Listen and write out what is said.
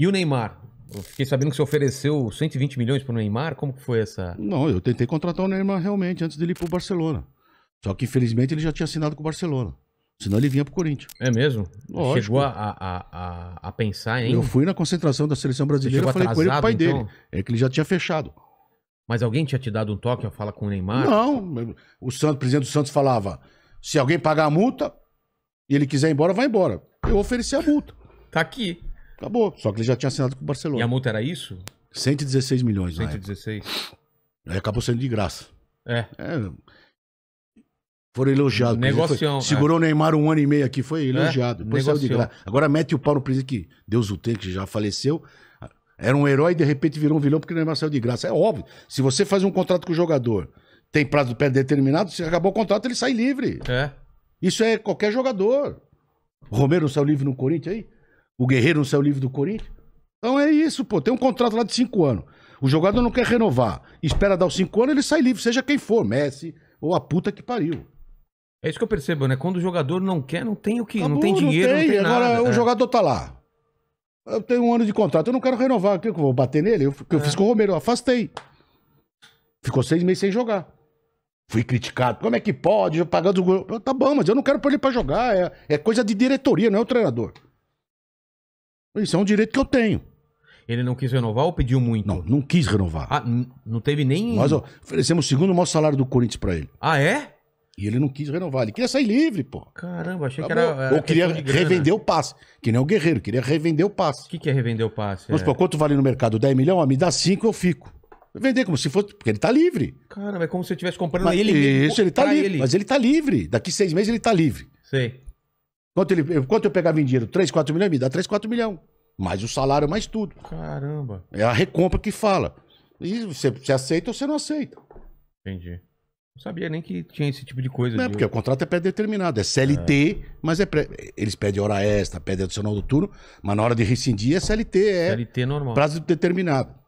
E o Neymar? Eu fiquei sabendo que você ofereceu 120 milhões para o Neymar. Como que foi essa? Não, eu tentei contratar o Neymar realmente antes dele ir para o Barcelona. Só que infelizmente ele já tinha assinado com o Barcelona. Senão ele vinha para o Corinthians. É mesmo? Lógico. Chegou a, a, a, a pensar em. Eu fui na concentração da seleção brasileira e falei atrasado, com ele o pai então? dele. É que ele já tinha fechado. Mas alguém tinha te dado um toque a falar com o Neymar? Não. O, Santos, o presidente do Santos falava: se alguém pagar a multa e ele quiser ir embora, vai embora. Eu ofereci a multa. Tá aqui. Acabou. Só que ele já tinha assinado com o Barcelona. E a multa era isso? 116 milhões, né? 116. Aí acabou sendo de graça. É. é foram elogiados. Negocião. Foi, segurou é. o Neymar um ano e meio aqui, foi é, elogiado. É. saiu de graça. Agora mete o pau no presidente que Deus o tem, que já faleceu. Era um herói e de repente virou um vilão porque o Neymar saiu de graça. É óbvio. Se você faz um contrato com o jogador, tem prazo pé determinado, se acabou o contrato, ele sai livre. É. Isso é qualquer jogador. Romero saiu livre no Corinthians aí? O Guerreiro não saiu livre do Corinthians? Então é isso, pô. Tem um contrato lá de cinco anos. O jogador não quer renovar. Espera dar os cinco anos, ele sai livre, seja quem for, Messi ou a puta que pariu. É isso que eu percebo, né? Quando o jogador não quer, não tem o que, Acabou, não tem dinheiro, não tem, não tem Agora, nada. o é. jogador tá lá. Eu tenho um ano de contrato, eu não quero renovar. O que eu vou bater nele? Eu, é. fiz com o Romero, eu afastei. Ficou seis meses sem jogar. Fui criticado. Como é que pode? os pagando. Tá bom, mas eu não quero pôr ele pra jogar. É, é coisa de diretoria, não é o treinador. Isso é um direito que eu tenho. Ele não quis renovar ou pediu muito? Não, não quis renovar. Ah, não teve nem. Nós oferecemos o segundo maior salário do Corinthians para ele. Ah, é? E ele não quis renovar. Ele queria sair livre, pô. Caramba, achei que era. É, ou queria revender o passe. Que nem o Guerreiro, queria revender o passe. O que, que é revender o passe? Mas é... quanto vale no mercado? 10 milhões? me dá 5, eu fico. Vender como se fosse. Porque ele tá livre. Caramba, é como se eu estivesse comprando mas ele mesmo. Isso, ele tá livre. Mas ele tá livre. Daqui seis meses ele tá livre. Sei. Quanto, ele, quanto eu pegava em dinheiro? 3, 4 milhões? Me dá 3, 4 milhões. Mais o salário, mais tudo. Caramba. É a recompra que fala. E você, você aceita ou você não aceita. Entendi. Não sabia nem que tinha esse tipo de coisa. Não, de... porque o contrato é pré-determinado. É CLT, é. mas é pré... eles pedem hora extra, pedem adicional do turno, mas na hora de rescindir é CLT, é CLT normal. prazo determinado.